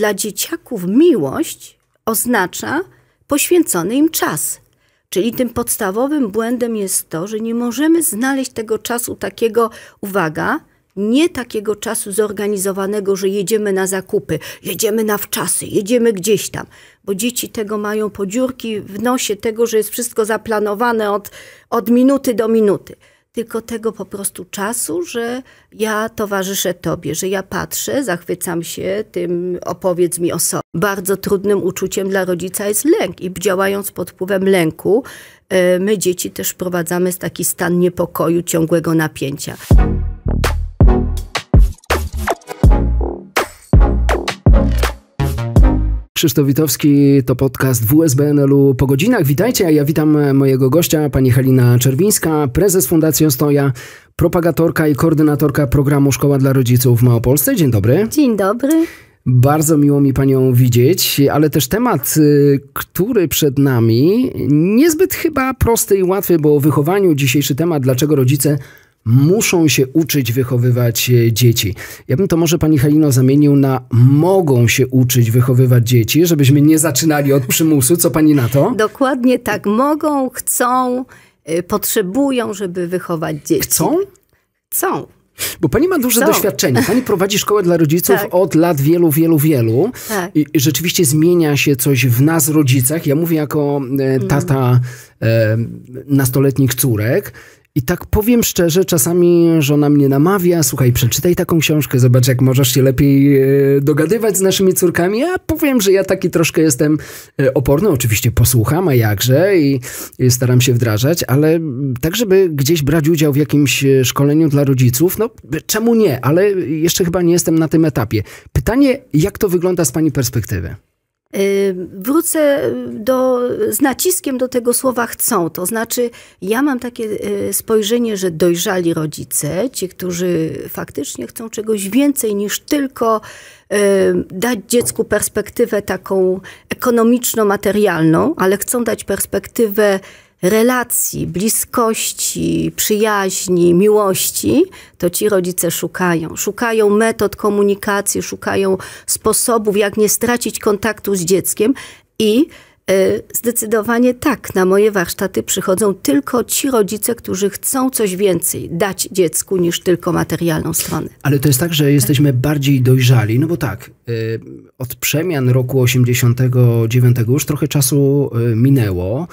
Dla dzieciaków miłość oznacza poświęcony im czas. Czyli tym podstawowym błędem jest to, że nie możemy znaleźć tego czasu takiego, uwaga, nie takiego czasu zorganizowanego, że jedziemy na zakupy, jedziemy na wczasy, jedziemy gdzieś tam, bo dzieci tego mają podziurki w nosie, tego, że jest wszystko zaplanowane od, od minuty do minuty tylko tego po prostu czasu, że ja towarzyszę Tobie, że ja patrzę, zachwycam się tym, opowiedz mi o sobie. Bardzo trudnym uczuciem dla rodzica jest lęk i działając pod wpływem lęku, e, my dzieci też wprowadzamy taki stan niepokoju, ciągłego napięcia. Krzysztof Witowski, to podcast WSBNL-u po godzinach. Witajcie, a ja witam mojego gościa, pani Helina Czerwińska, prezes Fundacji Ostoja, propagatorka i koordynatorka programu Szkoła dla Rodziców w Małopolsce. Dzień dobry. Dzień dobry. Bardzo miło mi panią widzieć, ale też temat, y, który przed nami, niezbyt chyba prosty i łatwy, bo o wychowaniu dzisiejszy temat, dlaczego rodzice muszą się uczyć wychowywać e, dzieci. Ja bym to może pani Halino zamienił na mogą się uczyć wychowywać dzieci, żebyśmy nie zaczynali od przymusu. Co pani na to? Dokładnie tak. Mogą, chcą, y, potrzebują, żeby wychować dzieci. Chcą? Chcą. Bo pani ma duże Są. doświadczenie. Pani prowadzi szkołę dla rodziców tak. od lat wielu, wielu, wielu. Tak. I rzeczywiście zmienia się coś w nas, rodzicach. Ja mówię jako e, tata mhm. e, nastoletnich córek. I tak powiem szczerze, czasami żona mnie namawia, słuchaj, przeczytaj taką książkę, zobacz jak możesz się lepiej e, dogadywać z naszymi córkami. Ja powiem, że ja taki troszkę jestem e, oporny, oczywiście posłucham, a jakże i staram się wdrażać, ale tak, żeby gdzieś brać udział w jakimś e, szkoleniu dla rodziców, no czemu nie, ale jeszcze chyba nie jestem na tym etapie. Pytanie, jak to wygląda z pani perspektywy? Wrócę do, z naciskiem do tego słowa chcą. To znaczy, ja mam takie y, spojrzenie, że dojrzali rodzice, ci, którzy faktycznie chcą czegoś więcej niż tylko dać dziecku perspektywę taką ekonomiczno-materialną, ale chcą dać perspektywę relacji, bliskości, przyjaźni, miłości, to ci rodzice szukają. Szukają metod komunikacji, szukają sposobów, jak nie stracić kontaktu z dzieckiem i y, Zdecydowanie tak. Na moje warsztaty przychodzą tylko ci rodzice, którzy chcą coś więcej dać dziecku niż tylko materialną stronę. Ale to jest tak, że jesteśmy bardziej dojrzali, no bo tak, y, od przemian roku 89 już trochę czasu y, minęło.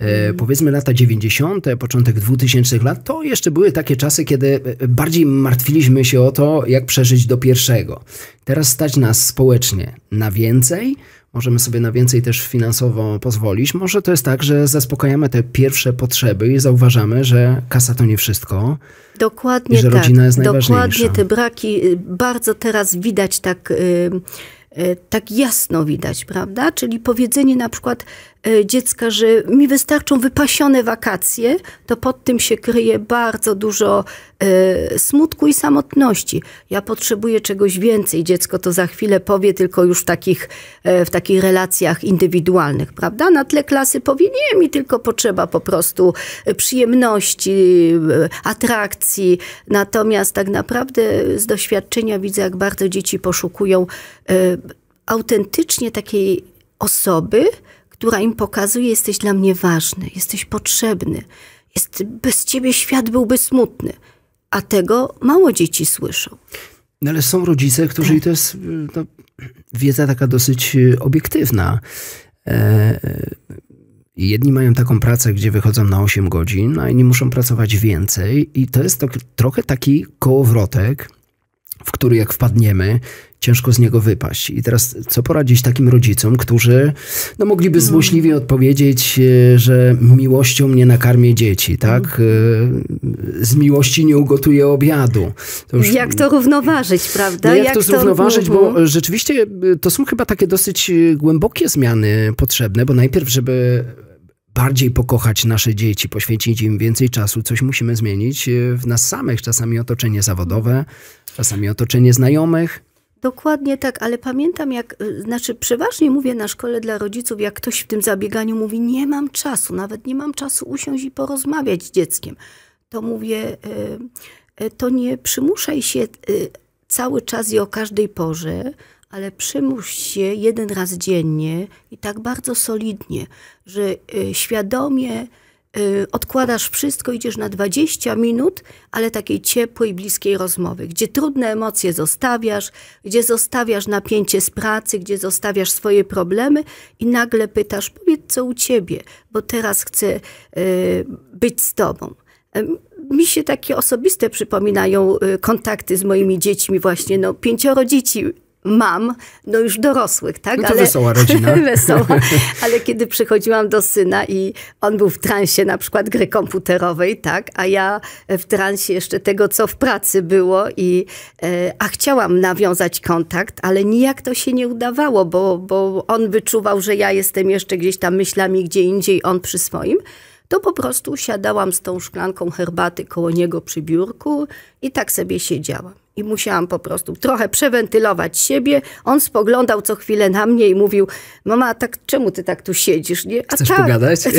E, powiedzmy lata 90., początek 2000 lat, to jeszcze były takie czasy, kiedy e, bardziej martwiliśmy się o to, jak przeżyć do pierwszego. Teraz stać nas społecznie na więcej, możemy sobie na więcej też finansowo pozwolić. Może to jest tak, że zaspokajamy te pierwsze potrzeby i zauważamy, że kasa to nie wszystko. Dokładnie i że tak. rodzina jest najważniejsza. Dokładnie te braki y, bardzo teraz widać tak. Yy tak jasno widać, prawda? Czyli powiedzenie na przykład Y, dziecka, że mi wystarczą wypasione wakacje, to pod tym się kryje bardzo dużo y, smutku i samotności. Ja potrzebuję czegoś więcej. Dziecko to za chwilę powie, tylko już w takich, e, w takich relacjach indywidualnych, prawda? Na tle klasy powie, nie, mi tylko potrzeba po prostu e, przyjemności, e, atrakcji. Natomiast tak naprawdę z doświadczenia widzę, jak bardzo dzieci poszukują autentycznie takiej osoby, która im pokazuje, jesteś dla mnie ważny, jesteś potrzebny, jest, bez ciebie świat byłby smutny. A tego mało dzieci słyszą. No ale są rodzice, którzy, i to jest y, wiedza taka dosyć y, obiektywna. E, e, jedni mają taką pracę, gdzie wychodzą na 8 godzin, a inni muszą pracować więcej. I to jest to, tak, trochę taki kołowrotek, w który jak wpadniemy, ciężko z niego wypaść. I teraz co poradzić takim rodzicom, którzy no, mogliby no. złośliwie odpowiedzieć, e, że miłością nie nakarmię dzieci, tak? Mhm. E, z miłości nie ugotuję obiadu. To już... Jak to równoważyć, prawda? No, jak, jak, to zrównoważyć, to... bo mhm. e, rzeczywiście to są chyba takie dosyć głębokie zmiany potrzebne, bo najpierw, żeby bardziej pokochać nasze dzieci, poświęcić im więcej czasu, coś musimy zmienić w nas samych, czasami otoczenie zawodowe, czasami otoczenie znajomych. Dokładnie tak, ale pamiętam jak, y, znaczy przeważnie mówię na szkole dla rodziców, jak ktoś w tym zabieganiu mówi, nie mam czasu, nawet nie mam czasu usiąść i porozmawiać z dzieckiem. To mówię, y, y, to nie przymuszaj się cały czas i o każdej porze, ale przymusz się jeden raz dziennie i tak bardzo solidnie, że świadomie Y, odkładasz wszystko, idziesz na 20 minut, ale takiej ciepłej, bliskiej rozmowy, gdzie trudne emocje zostawiasz, gdzie zostawiasz napięcie z pracy, gdzie zostawiasz swoje problemy i nagle pytasz, powiedz co u ciebie, bo teraz chcę y, być z tobą. Mi się takie osobiste przypominają y, kontakty z moimi dziećmi właśnie, no pięcioro dzieci mam, no już dorosłych, tak? No to ale, wesoła rodzina. wesoła, ale kiedy przychodziłam do syna i on był w transie na przykład gry komputerowej, tak? A ja w transie jeszcze tego, co w pracy było i e, a chciałam nawiązać kontakt, ale nijak to się nie udawało, bo, bo on wyczuwał, że ja jestem jeszcze gdzieś tam myślami gdzie indziej, on przy swoim to po prostu siadałam z tą szklanką herbaty koło niego przy biurku i tak sobie siedziałam i musiałam po prostu trochę przewentylować siebie. On spoglądał co chwilę na mnie i mówił, mama, tak czemu ty tak tu siedzisz? Nie? A Chcesz tak, pogadać? Tak,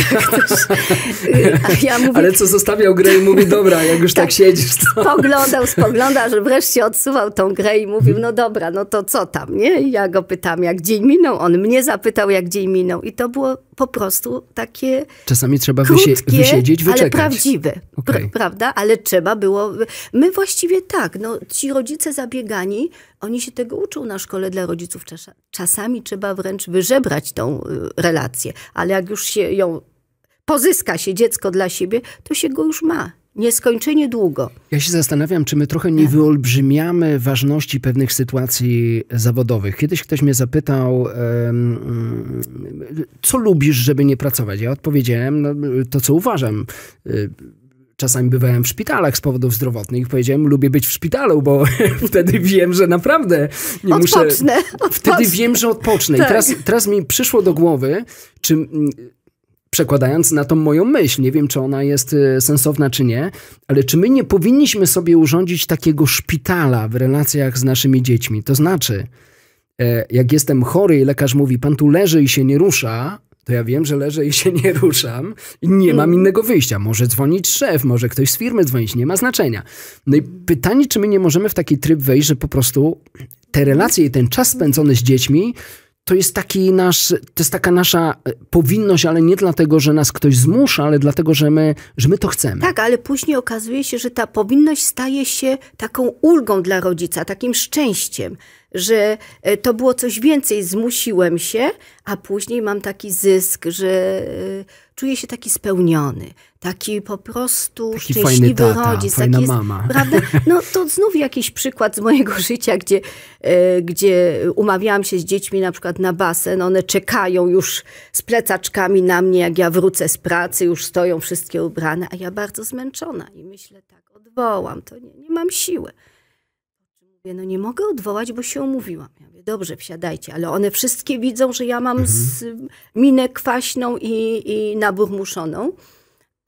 tak. a ja mówię, Ale co zostawiał grę i mówi, dobra, jak już tak, tak siedzisz. To... Spoglądał, spoglądał, że wreszcie odsuwał tą grę i mówił, no dobra, no to co tam, nie? I ja go pytam, jak dzień minął, on mnie zapytał, jak dzień minął i to było po prostu takie. Czasami trzeba krótkie, wysie wysiedzieć, wyczekać. Ale prawdziwe, okay. pra prawda? Ale trzeba było. My właściwie tak, no, ci rodzice zabiegani, oni się tego uczą na szkole dla rodziców. Czasami trzeba wręcz wyżebrać tą y, relację, ale jak już się ją pozyska się dziecko dla siebie, to się go już ma nieskończenie długo. Ja się zastanawiam, czy my trochę nie tak. wyolbrzymiamy ważności pewnych sytuacji zawodowych. Kiedyś ktoś mnie zapytał, co lubisz, żeby nie pracować? Ja odpowiedziałem, no, to co uważam y, czasami bywałem w szpitalach z powodów zdrowotnych i powiedziałem, lubię być w szpitalu, bo wtedy wiem, że naprawdę nie odpocznę, muszę... Odpocznę. Wtedy wiem, że odpocznę. Tak. I teraz, teraz mi przyszło do głowy, czy przekładając na tą moją myśl, nie wiem czy ona jest y, sensowna czy nie, ale czy my nie powinniśmy sobie urządzić takiego szpitala w relacjach z naszymi dziećmi? To znaczy, e, jak jestem chory i lekarz mówi, pan tu leży i się nie rusza, to ja wiem, że leżę i się nie ruszam i nie mam mhm. innego wyjścia. Może dzwonić szef, może ktoś z firmy dzwonić, nie ma znaczenia. No i pytanie, czy my nie możemy w taki tryb wejść, że po prostu te relacje i ten czas spędzony z dziećmi to jest taki nasz, to jest taka nasza e, powinność, ale nie dlatego, że nas ktoś zmusza, ale dlatego, że my, że my to chcemy. Tak, ale później okazuje się, że ta powinność staje się taką ulgą dla rodzica, takim szczęściem, że e, to było coś więcej, zmusiłem się, a później mam taki zysk, że e, czuję się taki spełniony, taki po prostu taki szczęśliwy tata, rodzic. Fajna taki jest, mama. Prawda? No to znów jakiś przykład z mojego życia, gdzie, e, gdzie umawiałam się z dziećmi na przykład na basen. One czekają już z plecaczkami na mnie, jak ja wrócę z pracy, już stoją wszystkie ubrane, a ja bardzo zmęczona i myślę tak, odwołam, to nie, nie mam siły. Mówię, no nie mogę odwołać, bo się umówiłam. Ja mówię, dobrze, wsiadajcie, ale one wszystkie widzą, że ja mam mhm. minę kwaśną i, i naburmuszoną.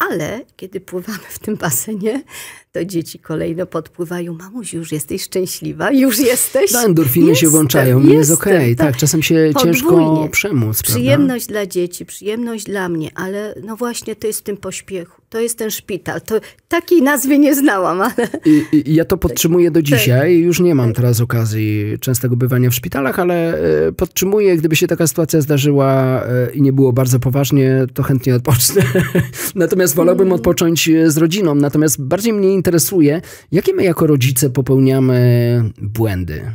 Ale kiedy pływamy w tym basenie, to dzieci kolejno podpływają. Mamuś, już jesteś szczęśliwa, już jesteś. No, endorfiny jestem, się włączają, jestem, jest okej. Okay. Tak. tak. czasem się Podwójnie. ciężko przemóc. Przyjemność prawda? dla dzieci, przyjemność dla mnie, ale no właśnie to jest w tym pośpiechu. To jest ten szpital. To, takiej nazwy nie znałam, ale... I, i ja to tak. podtrzymuję do tak. dzisiaj. Już nie mam tak. teraz okazji częstego bywania w szpitalach, ale e, podtrzymuję, gdyby się taka sytuacja zdarzyła e, i nie było bardzo poważnie, to chętnie odpocznę. Natomiast natomiast wolałbym odpocząć e, z rodziną. Natomiast bardziej mnie interesuje, jakie my jako rodzice popełniamy błędy.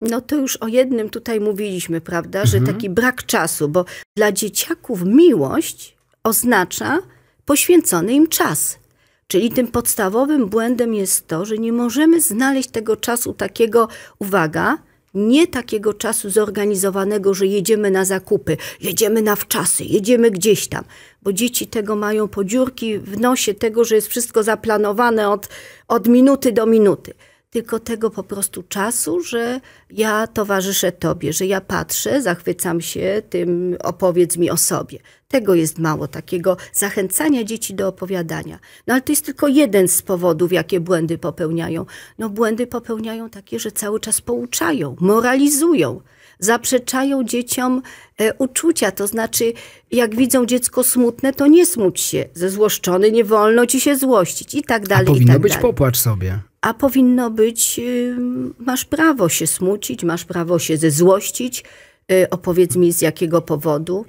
No to już o jednym tutaj mówiliśmy, prawda, że mhm. taki brak czasu, bo dla dzieciaków miłość oznacza poświęcony im czas. Czyli tym podstawowym błędem jest to, że nie możemy znaleźć tego czasu takiego, uwaga, nie takiego czasu zorganizowanego, że jedziemy na zakupy, jedziemy na wczasy, jedziemy gdzieś tam, bo dzieci tego mają podziurki w nosie, tego, że jest wszystko zaplanowane od, od minuty do minuty tylko tego po prostu czasu, że ja towarzyszę Tobie, że ja patrzę, zachwycam się tym, opowiedz mi o sobie. Tego jest mało, takiego zachęcania dzieci do opowiadania. No ale to jest tylko jeden z powodów, jakie błędy popełniają. No błędy popełniają takie, że cały czas pouczają, moralizują zaprzeczają dzieciom e, uczucia. To znaczy, jak widzą dziecko smutne, to nie smuć się. Ze złoszczony nie wolno ci się złościć i tak dalej. A powinno tak być dalej. popłacz sobie a powinno być, y, masz prawo się smucić, masz prawo się zezłościć, y, opowiedz mi z jakiego powodu,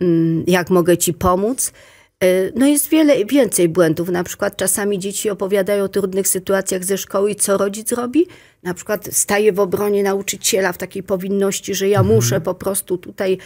mm, jak mogę ci pomóc. Y, no jest wiele, więcej błędów. Na przykład czasami dzieci opowiadają o trudnych sytuacjach ze szkoły i co rodzic robi? Na przykład staje w obronie nauczyciela w takiej powinności, że ja mhm. muszę po prostu tutaj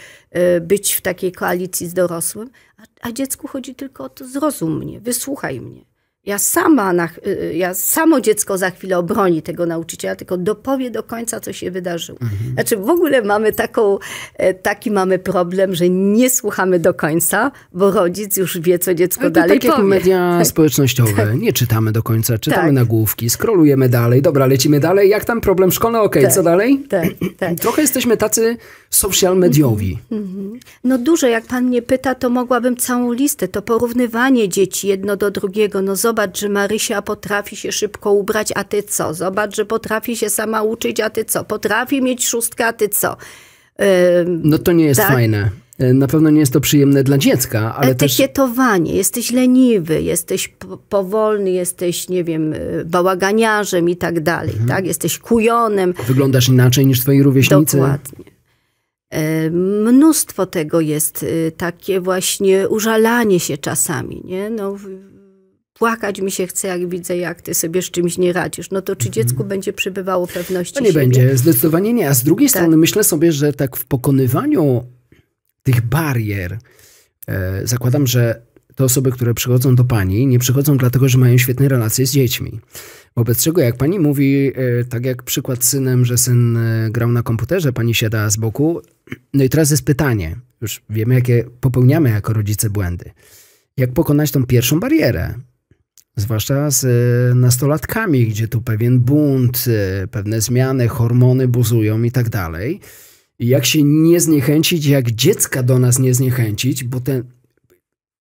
być w takiej koalicji z dorosłym, a, a dziecku chodzi tylko o to zrozum mnie, wysłuchaj mnie. Ja sama, na, y, y, ja samo dziecko za chwilę obroni tego nauczyciela, tylko dopowie do końca, co się wydarzyło. Mhm. Znaczy w ogóle mamy taką, e, taki mamy problem, że nie słuchamy do końca, bo rodzic już wie, co dziecko Ale dalej tak powie. jak media społecznościowe, tak. nie czytamy do końca, czytamy tak. nagłówki, skrolujemy dalej, dobra, lecimy dalej, jak tam problem szkolny, okej, okay, tak. co dalej? Tak, tak. Trochę jesteśmy tacy social mediowi. Mhm, mhm. No dużo, jak pan mnie pyta, to mogłabym całą listę, to porównywanie dzieci jedno do drugiego, no zobacz, Zobacz, że Marysia potrafi się szybko ubrać, a ty co? Zobacz, że potrafi się sama uczyć, a ty co? Potrafi mieć szóstkę, a ty co? Yy, no to nie jest tak? fajne. Y, na pewno nie jest to przyjemne dla dziecka, ale Etykietowanie. Też... Jesteś leniwy, jesteś powolny, jesteś, nie wiem, y, bałaganiarzem i tak dalej, mhm. tak? Jesteś kujonem. Wyglądasz inaczej niż twoi rówieśnicy. Dokładnie. Y, mnóstwo tego jest, takie właśnie użalanie się czasami, nie? No, Płakać mi się chce, jak widzę, jak ty sobie z czymś nie radzisz. No to czy mhm. dziecku mhm. będzie przybywało pewności No nie siebie? będzie, zdecydowanie nie. A z drugiej tak. strony myślę sobie, że tak w pokonywaniu tych barier, e, zakładam, że te osoby, które przychodzą do pani, nie przychodzą dlatego, że mają świetne relacje z dziećmi. Wobec czego, jak pani mówi, e, tak jak przykład z synem, że syn e, grał na komputerze, pani siada z boku. No i teraz jest pytanie, już wiemy, jakie popełniamy jako rodzice błędy. Jak pokonać tą pierwszą barierę? zwłaszcza z e, nastolatkami, gdzie tu pewien bunt, e, pewne zmiany, hormony buzują i tak dalej. Jak się nie zniechęcić, jak dziecka do nas nie zniechęcić, bo te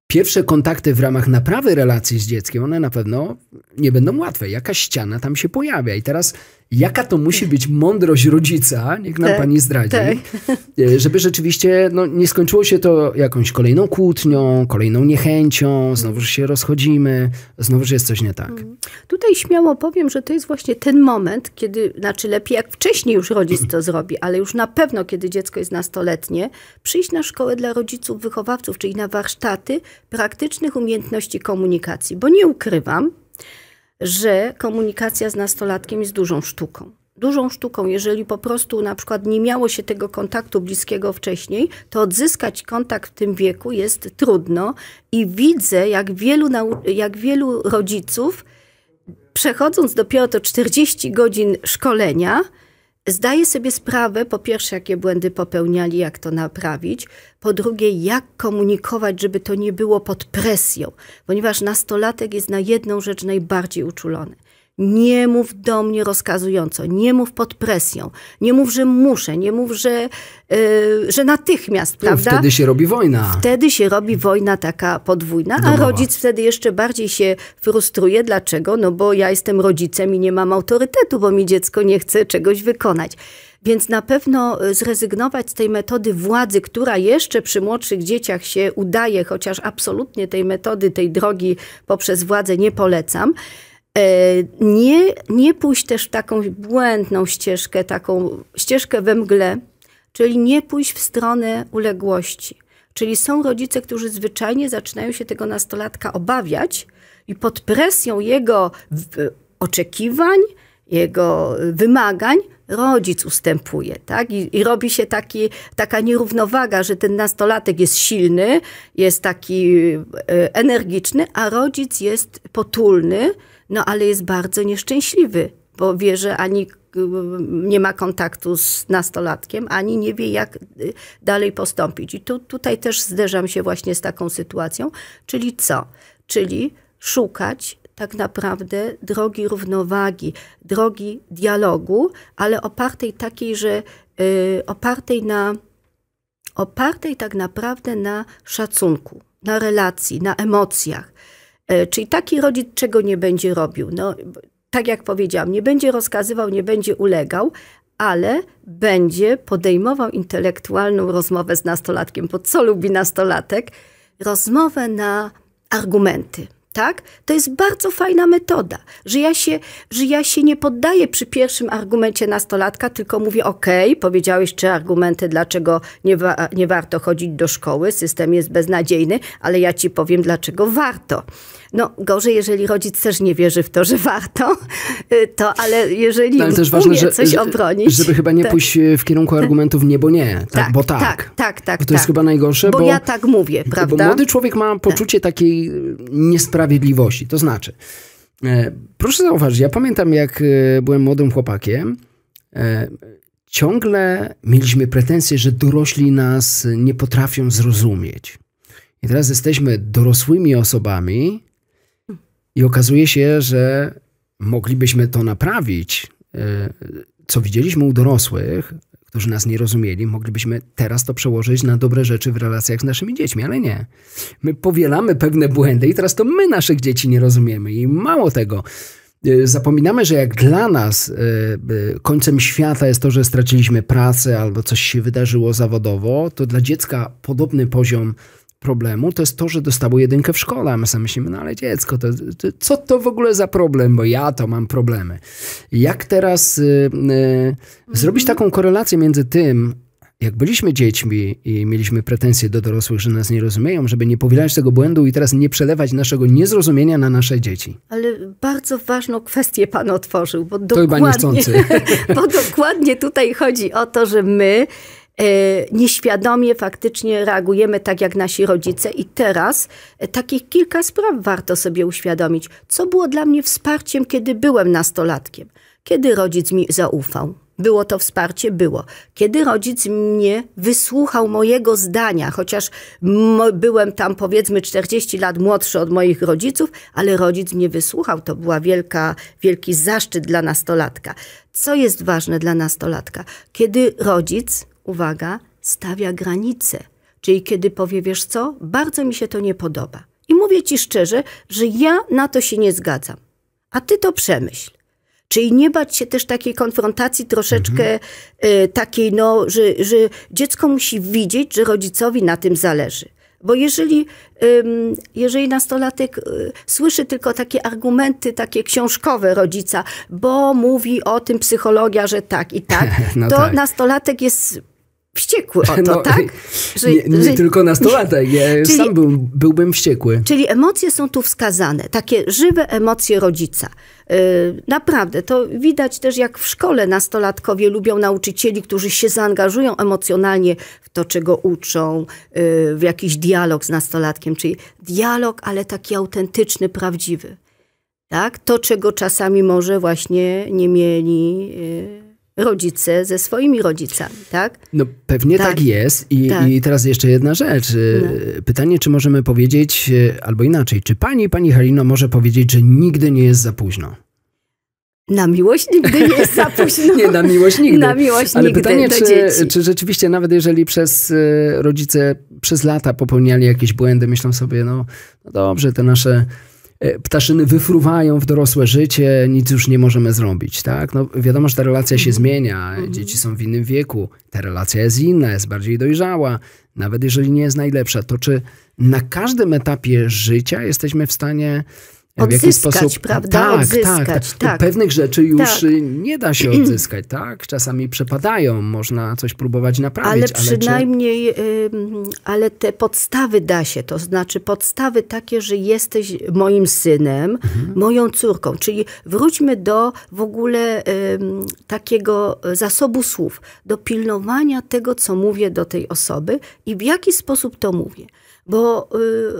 pierwsze kontakty w ramach naprawy relacji z dzieckiem, one na pewno nie będą łatwe. Jakaś ściana tam się pojawia. I teraz jaka to musi być mądrość rodzica, niech nam tak, pani zdradzi, tak. E, żeby rzeczywiście no, nie skończyło się to jakąś kolejną kłótnią, kolejną niechęcią, znowu się rozchodzimy, znowu jest coś nie tak. Mhm. Tutaj śmiało powiem, że to jest właśnie ten moment, kiedy, znaczy lepiej jak wcześniej już rodzic to zrobi, ale już na pewno, kiedy dziecko jest nastoletnie, przyjść na szkołę dla rodziców, wychowawców, czyli na warsztaty praktycznych umiejętności komunikacji, bo nie ukrywam, że komunikacja z nastolatkiem jest dużą sztuką dużą sztuką, jeżeli po prostu na przykład nie miało się tego kontaktu bliskiego wcześniej, to odzyskać kontakt w tym wieku jest trudno i widzę, jak wielu, jak wielu rodziców, przechodząc dopiero to 40 godzin szkolenia, Zdaję sobie sprawę, po pierwsze, jakie błędy popełniali, jak to naprawić, po drugie, jak komunikować, żeby to nie było pod presją, ponieważ nastolatek jest na jedną rzecz najbardziej uczulony – nie mów do mnie rozkazująco, nie mów pod presją, nie mów, że muszę, nie mów, że, yy, że natychmiast, no, prawda? Wtedy się robi wojna. Wtedy się robi wojna taka podwójna, a rodzic wtedy jeszcze bardziej się frustruje. Dlaczego? No bo ja jestem rodzicem i nie mam autorytetu, bo mi dziecko nie chce czegoś wykonać. Więc na pewno e, zrezygnować z tej metody władzy, która jeszcze przy młodszych dzieciach się udaje, chociaż absolutnie tej metody, tej drogi poprzez władzę nie polecam. E, nie, nie pójść też w taką błędną ścieżkę, taką ścieżkę we mgle, czyli nie pójść w stronę uległości. Czyli są rodzice, którzy zwyczajnie zaczynają się tego nastolatka obawiać i pod presją jego oczekiwań, jego wymagań rodzic ustępuje, tak? I, i robi się taki, taka nierównowaga, że ten nastolatek jest silny, jest taki e, energiczny, a rodzic jest potulny, no ale jest bardzo nieszczęśliwy, bo wie, że ani nie ma kontaktu z nastolatkiem, ani nie wie, jak y, dalej postąpić. I tu, tutaj też zderzam się właśnie z taką sytuacją, czyli co? Czyli szukać tak naprawdę drogi równowagi, drogi dialogu, ale opartej takiej, że y, opartej na opartej tak naprawdę na szacunku, na relacji, na emocjach. E, czyli taki rodzic czego nie będzie robił? No, tak jak powiedziałam, nie będzie rozkazywał, nie będzie ulegał, ale będzie podejmował intelektualną rozmowę z nastolatkiem, bo co lubi nastolatek? Rozmowę na argumenty tak? To jest bardzo fajna metoda, że ja się, że ja się nie poddaję przy pierwszym argumencie nastolatka, tylko mówię, ok, powiedziałeś trzy argumenty, dlaczego nie, wa nie warto chodzić do szkoły, system jest beznadziejny, ale ja ci powiem, dlaczego warto. No gorzej, jeżeli rodzic też nie wierzy w to, że warto, y, to ale jeżeli no, ale też ważne, że, coś obronić... Żeby chyba nie to... pójść y, w kierunku argumentów nie, bo nie, tak, tak bo tak. Tak, tak, tak. Bo to jest tak. chyba najgorsze, bo, bo... ja tak mówię, prawda? Bo młody człowiek ma tak. poczucie takiej y, niesprawiedliwości, to znaczy... E, proszę zauważyć, ja pamiętam jak byłem młodym chłopakiem, e, ciągle mieliśmy pretensje, że dorośli nas nie potrafią zrozumieć. I teraz jesteśmy dorosłymi osobami, i okazuje się, że moglibyśmy to naprawić, e, co widzieliśmy u dorosłych, którzy nas nie rozumieli, moglibyśmy teraz to przełożyć na dobre rzeczy w relacjach z naszymi dziećmi, ale nie. My powielamy pewne błędy i teraz to my naszych dzieci nie rozumiemy. I mało tego, e, zapominamy, że jak dla nas e, końcem świata jest to, że straciliśmy pracę albo coś się wydarzyło zawodowo, to dla dziecka podobny poziom problemu, to jest to, że dostało jedynkę w szkole, a my sobie myślimy, no ale dziecko, to, to, co to w ogóle za problem, bo ja to mam problemy. Jak teraz y, y, zrobić taką korelację między tym, jak byliśmy dziećmi i mieliśmy pretensje do dorosłych, że nas nie rozumieją, żeby nie powielać tego błędu i teraz nie przelewać naszego niezrozumienia na nasze dzieci. Ale bardzo ważną kwestię pan otworzył, bo to dokładnie, bo dokładnie tutaj chodzi o to, że my E, nieświadomie faktycznie reagujemy tak jak nasi rodzice. I teraz e, takich kilka spraw warto sobie uświadomić. Co było dla mnie wsparciem, kiedy byłem nastolatkiem? Kiedy rodzic mi zaufał? Było to wsparcie? Było. Kiedy rodzic mnie wysłuchał mojego zdania, chociaż byłem tam powiedzmy 40 lat młodszy od moich rodziców, ale rodzic mnie wysłuchał, to była wielka, wielki zaszczyt dla nastolatka. Co jest ważne dla nastolatka? Kiedy rodzic uwaga, stawia granice. Czyli kiedy powie, wiesz co, bardzo mi się to nie podoba. I mówię ci szczerze, że ja na to się nie zgadzam. A ty to przemyśl. Czyli nie bać się też takiej konfrontacji troszeczkę mhm. y, takiej, no, że, że dziecko musi widzieć, że rodzicowi na tym zależy. Bo jeżeli, jeżeli nastolatek y, słyszy tylko takie argumenty, takie książkowe rodzica, bo mówi o tym psychologia, że tak i tak, no to tak. nastolatek jest wściekły o to, no, tak? Że, nie, nie że, tylko nastolatek, ja czyli, sam był, byłbym wściekły. Czyli emocje są tu wskazane, takie żywe emocje rodzica. Y, naprawdę, to widać też jak w szkole nastolatkowie lubią nauczycieli, którzy się zaangażują emocjonalnie w to, czego uczą, y, w jakiś dialog z nastolatkiem, czyli dialog, ale taki autentyczny, prawdziwy. Tak? To, czego czasami może właśnie nie mieli... Yy, rodzice ze swoimi rodzicami, tak? No pewnie tak, tak jest. I, tak. I, teraz jeszcze jedna rzecz. Y, no. Pytanie, czy możemy powiedzieć, y, albo inaczej, czy pani, pani Halino może powiedzieć, że nigdy nie jest za późno? Na miłość nigdy nie jest za późno. nie, na miłość nigdy. Na miłość Ale nigdy pytanie, czy, czy, rzeczywiście nawet jeżeli przez y, rodzice przez lata popełniali jakieś błędy, myślą sobie, no, no dobrze, te nasze E, ptaszyny wyfruwają w dorosłe życie, nic już nie możemy zrobić, tak? No wiadomo, że ta relacja się mhm. zmienia, mhm. dzieci są w innym wieku, ta relacja jest inna, jest bardziej dojrzała, nawet jeżeli nie jest najlepsza, to czy na każdym etapie życia jesteśmy w stanie odzyskać, sposób, prawda? Tak, tak odzyskać, tak, tak. tak. Pewnych rzeczy już tak. Y, nie da się odzyskać, tak? Czasami przepadają, można coś próbować naprawić. Ale przynajmniej, ale, czy... Y, ale te podstawy da się, to znaczy podstawy takie, że jesteś moim synem, mhm. moją córką. Czyli wróćmy do w ogóle um, takiego zasobu słów, do pilnowania tego, co mówię do tej osoby i w jaki sposób to mówię. Bo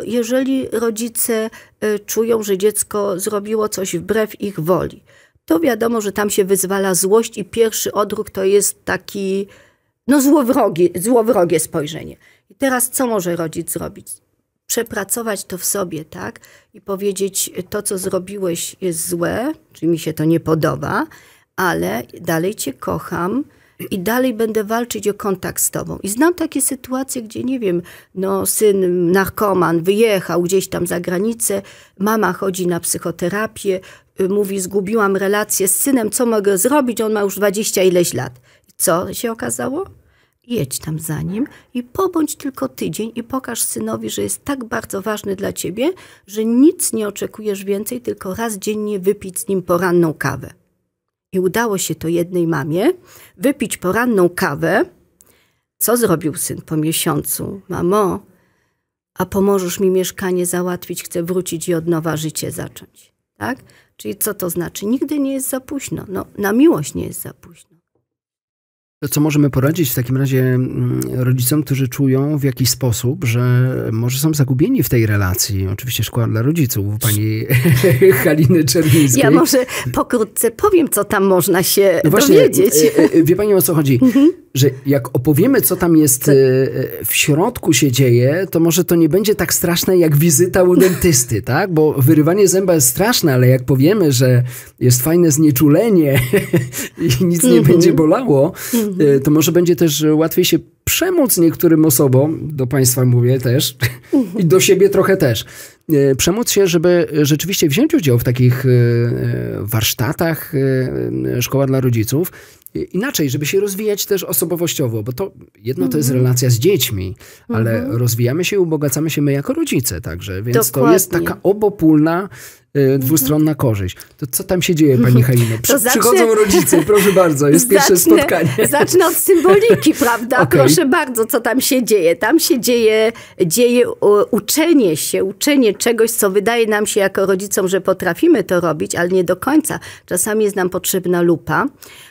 y, jeżeli rodzice y, czują, że dziecko zrobiło coś wbrew ich woli, to wiadomo, że tam się wyzwala złość i pierwszy odruch to jest taki no złowrogie, złowrogie spojrzenie. I teraz co może rodzic zrobić? Przepracować to w sobie, tak? I powiedzieć, to co zrobiłeś jest złe, czy mi się to nie podoba, ale dalej cię kocham, i dalej będę walczyć o kontakt z tobą. I znam takie sytuacje, gdzie nie wiem, no syn narkoman wyjechał gdzieś tam za granicę, mama chodzi na psychoterapię, y, mówi zgubiłam relację z synem, co mogę zrobić, on ma już dwadzieścia ileś lat. Co się okazało? Jedź tam za nim i pobądź tylko tydzień i pokaż synowi, że jest tak bardzo ważny dla ciebie, że nic nie oczekujesz więcej, tylko raz dziennie wypić z nim poranną kawę. I udało się to jednej mamie wypić poranną kawę. Co zrobił syn po miesiącu? Mamo, a pomożesz mi mieszkanie załatwić, chcę wrócić i od nowa życie zacząć. Tak? Czyli co to znaczy? Nigdy nie jest za późno. No, na miłość nie jest za późno. Co możemy poradzić w takim razie mm, rodzicom, którzy czują w jakiś sposób, że może są zagubieni w tej relacji? Oczywiście szkoła dla rodziców, pani Haliny Czerwińskiej. Ja może pokrótce powiem, co tam można się no właśnie, dowiedzieć. E, e, wie pani o co chodzi? Mhm że jak opowiemy, co tam jest tak. e, w środku się dzieje, to może to nie będzie tak straszne jak wizyta u dentysty, tak? Bo wyrywanie zęba jest straszne, ale jak powiemy, że jest fajne znieczulenie i nic nie mhm. będzie bolało, e, mhm. to może będzie też łatwiej się przemóc niektórym osobom, do państwa mówię też mhm. i do siebie trochę też, e, przemóc się, żeby rzeczywiście wziąć udział w takich warsztatach Szkoła dla Rodziców, inaczej, żeby się rozwijać też osobowościowo, bo to jedno to jest mhm. relacja z dziećmi, ale mhm. rozwijamy się i ubogacamy się my jako rodzice także, więc Dokładnie. to jest taka obopólna y, mhm. dwustronna korzyść. To co tam się dzieje, pani Halino? Przy, zacznę, przychodzą rodzice, proszę bardzo, jest zacznę, pierwsze spotkanie. Zacznę od symboliki, prawda? Okay. Proszę bardzo, co tam się dzieje? Tam się dzieje, dzieje uczenie się, uczenie czegoś, co wydaje nam się jako rodzicom, że potrafimy to robić, ale nie do końca. Czasami jest nam potrzebna lupa,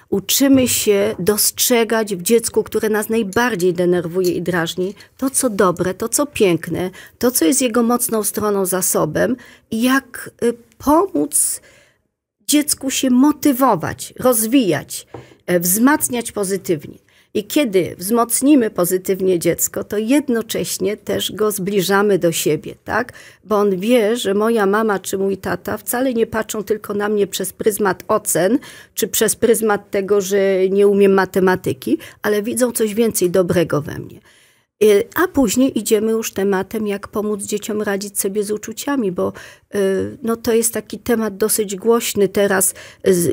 uczymy się dostrzegać w dziecku, które nas najbardziej denerwuje i drażni, to co dobre, to co piękne, to co jest jego mocną stroną, zasobem i jak y, pomóc dziecku się motywować, rozwijać, e, wzmacniać pozytywnie. I kiedy wzmocnimy pozytywnie dziecko, to jednocześnie też go zbliżamy do siebie, tak? Bo on wie, że moja mama czy mój tata wcale nie patrzą tylko na mnie przez pryzmat ocen, czy przez pryzmat tego, że nie umiem matematyki, ale widzą coś więcej dobrego we mnie. Y, a później idziemy już tematem, jak pomóc dzieciom radzić sobie z uczuciami, bo y, no, to jest taki temat dosyć głośny teraz,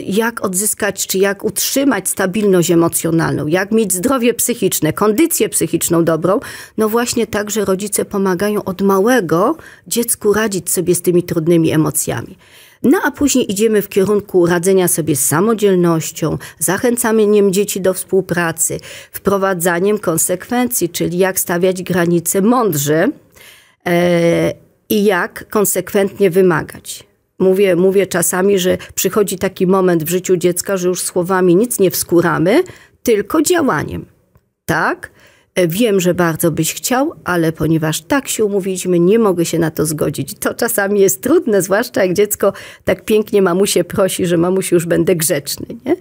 jak odzyskać, czy jak utrzymać stabilność emocjonalną, jak mieć zdrowie psychiczne, kondycję psychiczną dobrą. No właśnie tak, że rodzice pomagają od małego dziecku radzić sobie z tymi trudnymi emocjami. No a później idziemy w kierunku radzenia sobie z samodzielnością, zachęcaniem dzieci do współpracy, wprowadzaniem konsekwencji, czyli jak stawiać granice mądrze e, i jak konsekwentnie wymagać. Mówię, mówię czasami, że przychodzi taki moment w życiu dziecka, że już słowami nic nie wskuramy, tylko działaniem. Tak? Wiem, że bardzo byś chciał, ale ponieważ tak się umówiliśmy, nie mogę się na to zgodzić. To czasami jest trudne, zwłaszcza jak dziecko tak pięknie mamusie prosi, że mamusiu już będę grzeczny. Nie?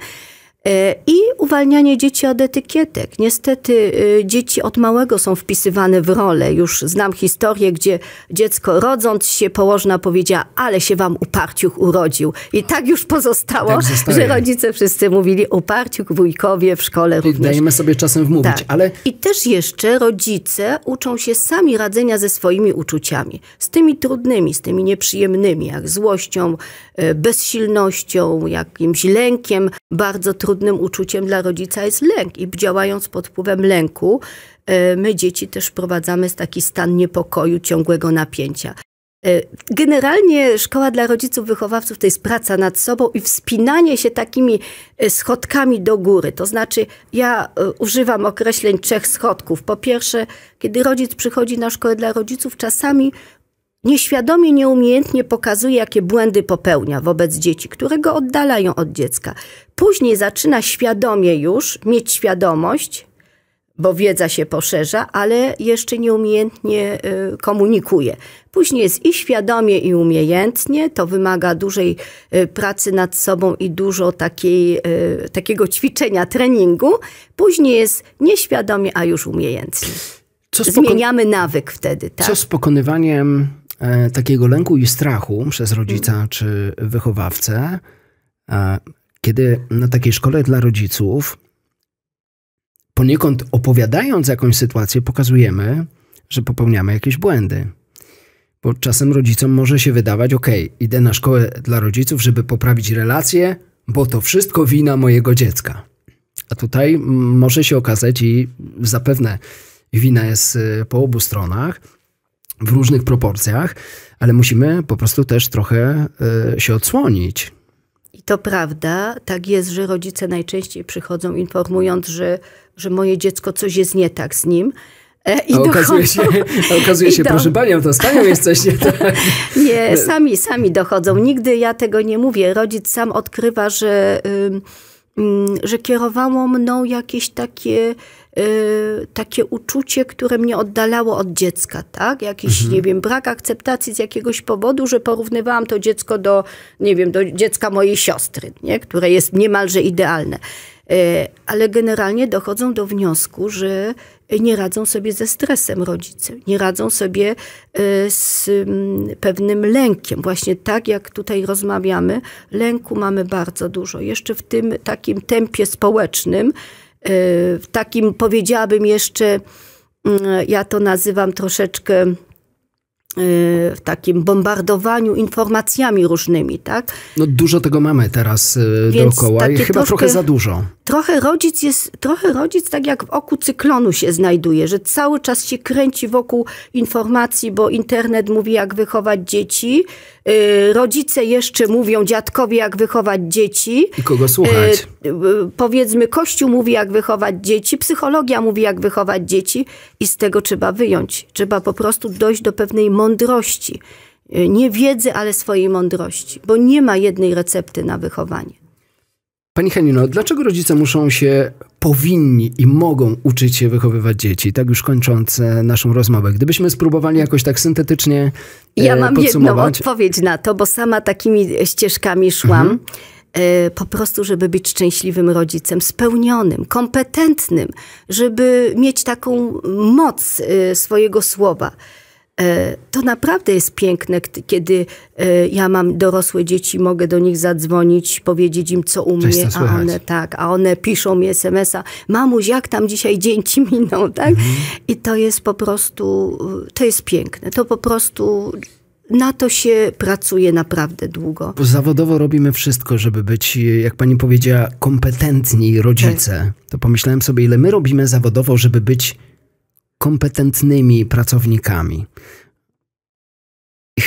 E, I uwalnianie dzieci od etykietek. Niestety e, dzieci od małego są wpisywane w role. Już znam historię, gdzie dziecko rodząc się położna powiedziała, ale się wam uparciuch urodził. I tak już pozostało, tak że rodzice wszyscy mówili uparciuch, wujkowie w szkole I również. Dajemy sobie czasem wmówić, tak. ale... I też jeszcze rodzice uczą się sami radzenia ze swoimi uczuciami. Z tymi trudnymi, z tymi nieprzyjemnymi, jak złością, e, bezsilnością, jakimś lękiem bardzo trudnym trudnym uczuciem dla rodzica jest lęk i działając pod wpływem lęku, e, my dzieci też wprowadzamy w taki stan niepokoju, ciągłego napięcia. E, generalnie szkoła dla rodziców wychowawców to jest praca nad sobą i wspinanie się takimi e, schodkami do góry. To znaczy, ja używam określeń trzech schodków. Po pierwsze, kiedy rodzic przychodzi na szkołę dla rodziców, czasami nieświadomie, nieumiejętnie pokazuje, jakie błędy popełnia wobec dzieci, które go oddalają od dziecka. Później zaczyna świadomie już mieć świadomość, bo wiedza się poszerza, ale jeszcze nieumiejętnie y, komunikuje. Później jest i świadomie, i umiejętnie. To wymaga dużej y, pracy nad sobą i dużo takiej, y, takiego ćwiczenia, treningu. Później jest nieświadomie, a już umiejętnie. Zmieniamy nawyk wtedy. Tak? Co z pokonywaniem E, takiego lęku i strachu przez rodzica mhm. czy wychowawcę, e, kiedy na takiej szkole dla rodziców, poniekąd opowiadając jakąś sytuację, pokazujemy, że popełniamy jakieś błędy. Bo czasem rodzicom może się wydawać, ok, idę na szkołę dla rodziców, żeby poprawić relacje, bo to wszystko wina mojego dziecka. A tutaj może się okazać i zapewne wina jest e, po obu stronach, w różnych proporcjach, ale musimy po prostu też trochę e, się odsłonić. I to prawda, tak jest, że rodzice najczęściej przychodzą informując, że, że moje dziecko coś jest nie tak z nim. E, I a okazuje się, a okazuje się do... proszę panią, to z panią jest coś nie tak. Nie, sami, sami dochodzą. Nigdy ja tego nie mówię. Rodzic sam odkrywa, że... Mm, że kierowało mną jakieś takie, y, takie uczucie, które mnie oddalało od dziecka, tak? Jakiś, mhm. nie wiem, brak akceptacji z jakiegoś powodu, że porównywałam to dziecko do, nie wiem, do dziecka mojej siostry, nie? które jest niemalże idealne. Y, ale generalnie dochodzą do wniosku, że nie radzą sobie ze stresem rodzice, nie radzą sobie y, z mm, pewnym lękiem. Właśnie tak jak tutaj rozmawiamy, lęku mamy bardzo dużo. Jeszcze w tym takim tempie społecznym, y, w takim powiedziałabym jeszcze, mm, ja to nazywam troszeczkę Y, w takim bombardowaniu informacjami różnymi, tak? No dużo tego mamy teraz y, Więc dookoła i chyba troszkę, trochę za dużo. Trochę rodzic jest, trochę rodzic tak jak w oku cyklonu się znajduje, że cały czas się kręci wokół informacji, bo internet mówi jak wychować dzieci, Y, rodzice jeszcze mówią dziadkowi, jak wychować dzieci. I kogo słuchać? Y, y, powiedzmy, Kościół mówi, jak wychować dzieci, psychologia mówi, jak wychować dzieci, i z tego trzeba wyjąć. Trzeba po prostu dojść do pewnej mądrości. Nie wiedzy, ale swojej mądrości, bo nie ma jednej recepty na wychowanie. Pani Henino, dlaczego rodzice muszą się powinni i mogą uczyć się wychowywać dzieci. Tak już kończąc e, naszą rozmowę. Gdybyśmy spróbowali jakoś tak syntetycznie e, Ja mam jedną odpowiedź na to, bo sama takimi ścieżkami szłam. Mhm e, po prostu, żeby być szczęśliwym rodzicem, spełnionym, kompetentnym, żeby mieć taką moc swojego słowa. E, to naprawdę jest piękne, kiedy e, ja mam dorosłe dzieci, mogę do nich zadzwonić, powiedzieć im, co u mnie, a one tak, a one piszą mi smsa, mamuś, jak tam dzisiaj dzień ci tak? Mhm. I to jest po prostu, to jest piękne. To po prostu na to się pracuje naprawdę długo. Bo zawodowo robimy wszystko, żeby być, jak pani powiedziała, kompetentni rodzice. Tak. To pomyślałem sobie, ile my robimy zawodowo, żeby być kompetentnymi pracownikami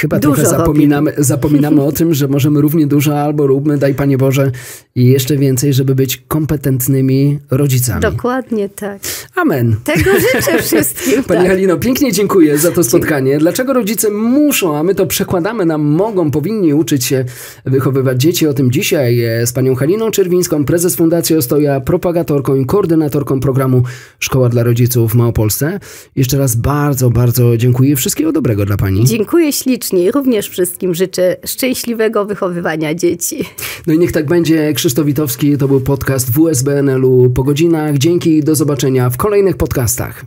chyba dużo trochę zapominamy, zapominamy o tym, że możemy równie dużo albo róbmy, daj Panie Boże, i jeszcze więcej, żeby być kompetentnymi rodzicami. Dokładnie tak. Amen. Tego życzę wszystkim. Pani tak. Halino, pięknie dziękuję za to spotkanie. Dlaczego rodzice muszą, a my to przekładamy na mogą, powinni uczyć się wychowywać dzieci? O tym dzisiaj e, z panią Haliną Czerwińską, prezes Fundacji Ostoja, propagatorką i koordynatorką programu Szkoła dla Rodziców w Małopolsce. Jeszcze raz bardzo, bardzo dziękuję. Wszystkiego dobrego dla pani. Dziękuję ślicznie serdecznie i również wszystkim życzę szczęśliwego wychowywania dzieci. No i niech tak będzie. Krzysztof Witowski, to był podcast WSBNL-u po godzinach. Dzięki i do zobaczenia w kolejnych podcastach.